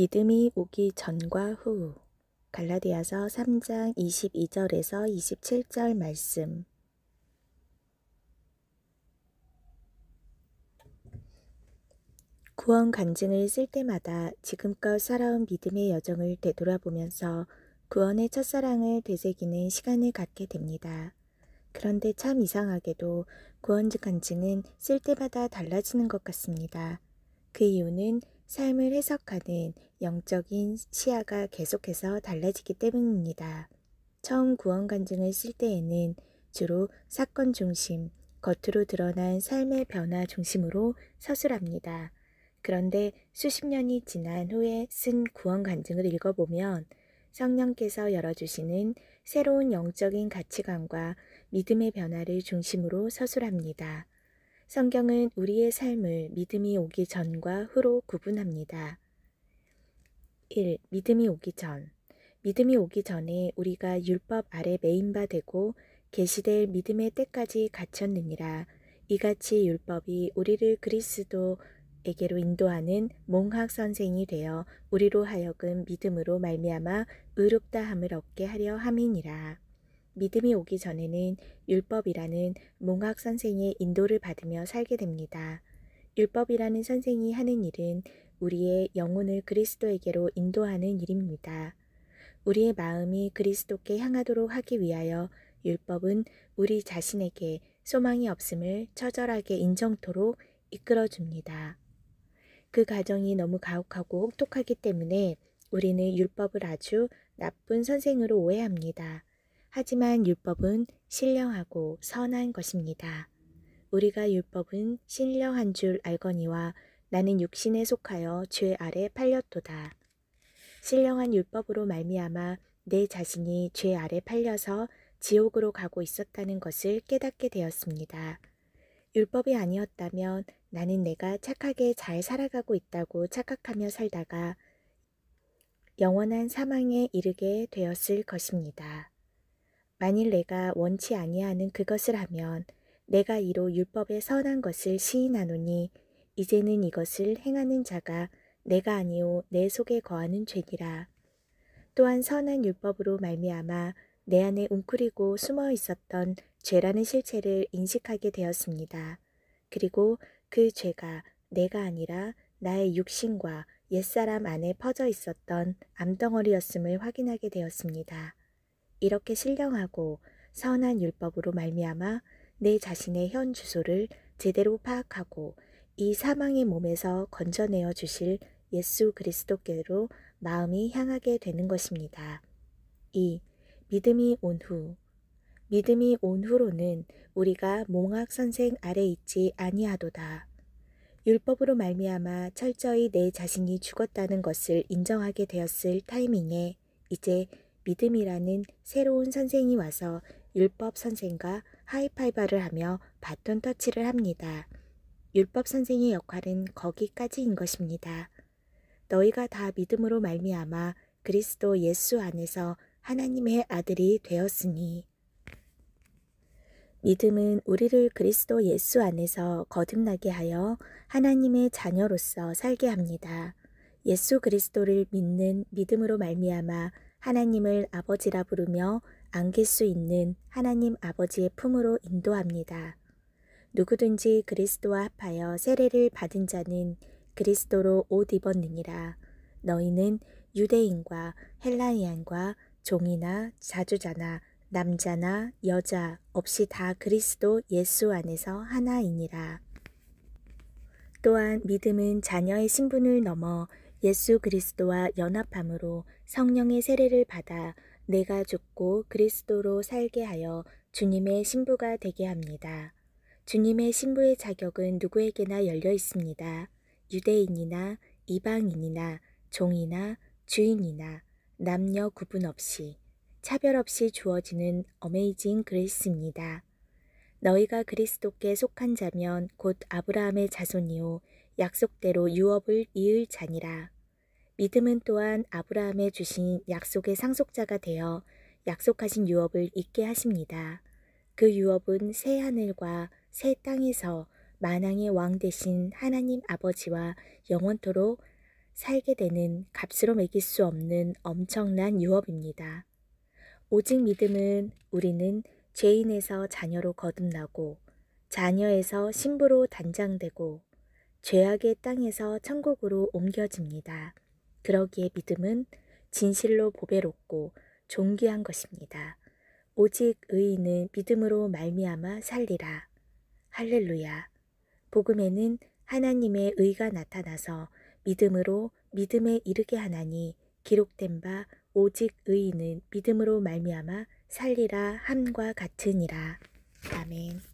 믿음이 오기 전과 후 갈라디아서 3장 22절에서 27절 말씀 구원 간증을 쓸 때마다 지금껏 살아온 믿음의 여정을 되돌아보면서 구원의 첫사랑을 되새기는 시간을 갖게 됩니다. 그런데 참 이상하게도 구원 간증은 쓸 때마다 달라지는 것 같습니다. 그 이유는 삶을 해석하는 영적인 시야가 계속해서 달라지기 때문입니다. 처음 구원 간증을 쓸 때에는 주로 사건 중심, 겉으로 드러난 삶의 변화 중심으로 서술합니다. 그런데 수십 년이 지난 후에 쓴 구원 간증을 읽어보면 성령께서 열어주시는 새로운 영적인 가치관과 믿음의 변화를 중심으로 서술합니다. 성경은 우리의 삶을 믿음이 오기 전과 후로 구분합니다. 1. 믿음이 오기 전. 믿음이 오기 전에 우리가 율법 아래 메인바 되고 계시될 믿음의 때까지 갇혔느니라. 이같이 율법이 우리를 그리스도에게로 인도하는 몽학 선생이 되어 우리로 하여금 믿음으로 말미암아 의롭다 함을 얻게 하려 함이니라. 믿음이 오기 전에는 율법이라는 몽학 선생의 인도를 받으며 살게 됩니다. 율법이라는 선생이 하는 일은 우리의 영혼을 그리스도에게로 인도하는 일입니다. 우리의 마음이 그리스도께 향하도록 하기 위하여 율법은 우리 자신에게 소망이 없음을 처절하게 인정토록 이끌어 줍니다. 그가정이 너무 가혹하고 혹독하기 때문에 우리는 율법을 아주 나쁜 선생으로 오해합니다. 하지만 율법은 신령하고 선한 것입니다. 우리가 율법은 신령한 줄 알거니와 나는 육신에 속하여 죄 아래 팔렸도다. 신령한 율법으로 말미암아 내 자신이 죄 아래 팔려서 지옥으로 가고 있었다는 것을 깨닫게 되었습니다. 율법이 아니었다면 나는 내가 착하게 잘 살아가고 있다고 착각하며 살다가 영원한 사망에 이르게 되었을 것입니다. 만일 내가 원치 아니하는 그것을 하면 내가 이로 율법에 선한 것을 시인하노니 이제는 이것을 행하는 자가 내가 아니오 내 속에 거하는 죄니라. 또한 선한 율법으로 말미암아 내 안에 웅크리고 숨어 있었던 죄라는 실체를 인식하게 되었습니다. 그리고 그 죄가 내가 아니라 나의 육신과 옛사람 안에 퍼져 있었던 암덩어리였음을 확인하게 되었습니다. 이렇게 신령하고 선한 율법으로 말미암아 내 자신의 현 주소를 제대로 파악하고 이 사망의 몸에서 건져내어 주실 예수 그리스도께로 마음이 향하게 되는 것입니다. 2. 믿음이 온 후. 믿음이 온 후로는 우리가 몽학 선생 아래 있지 아니하도다. 율법으로 말미암아 철저히 내 자신이 죽었다는 것을 인정하게 되었을 타이밍에 이제 믿음이라는 새로운 선생이 와서 율법 선생과 하이파이브를 하며 바톤 터치를 합니다. 율법 선생의 역할은 거기까지인 것입니다. 너희가 다 믿음으로 말미암아 그리스도 예수 안에서 하나님의 아들이 되었으니 믿음은 우리를 그리스도 예수 안에서 거듭나게 하여 하나님의 자녀로서 살게 합니다. 예수 그리스도를 믿는 믿음으로 말미암아 하나님을 아버지라 부르며 안길 수 있는 하나님 아버지의 품으로 인도합니다. 누구든지 그리스도와 합하여 세례를 받은 자는 그리스도로 옷 입었느니라. 너희는 유대인과 헬라이안과 종이나 자주자나 남자나 여자 없이 다 그리스도 예수 안에서 하나이니라. 또한 믿음은 자녀의 신분을 넘어 예수 그리스도와 연합함으로 성령의 세례를 받아 내가 죽고 그리스도로 살게 하여 주님의 신부가 되게 합니다. 주님의 신부의 자격은 누구에게나 열려 있습니다. 유대인이나 이방인이나 종이나 주인이나 남녀 구분 없이 차별 없이 주어지는 어메이징 그레스입니다 너희가 그리스도께 속한 자면 곧 아브라함의 자손이요 약속대로 유업을 이을 자니라. 믿음은 또한 아브라함에 주신 약속의 상속자가 되어 약속하신 유업을 잊게 하십니다. 그 유업은 새 하늘과 새 땅에서 만왕의 왕 대신 하나님 아버지와 영원토록 살게 되는 값으로 매길 수 없는 엄청난 유업입니다. 오직 믿음은 우리는 죄인에서 자녀로 거듭나고 자녀에서 신부로 단장되고 죄악의 땅에서 천국으로 옮겨집니다. 그러기에 믿음은 진실로 보배롭고 존귀한 것입니다. 오직 의인은 믿음으로 말미암아 살리라. 할렐루야. 복음에는 하나님의 의가 나타나서 믿음으로 믿음에 이르게 하나니 기록된 바 오직 의인은 믿음으로 말미암아 살리라 함과 같으니라. 아멘.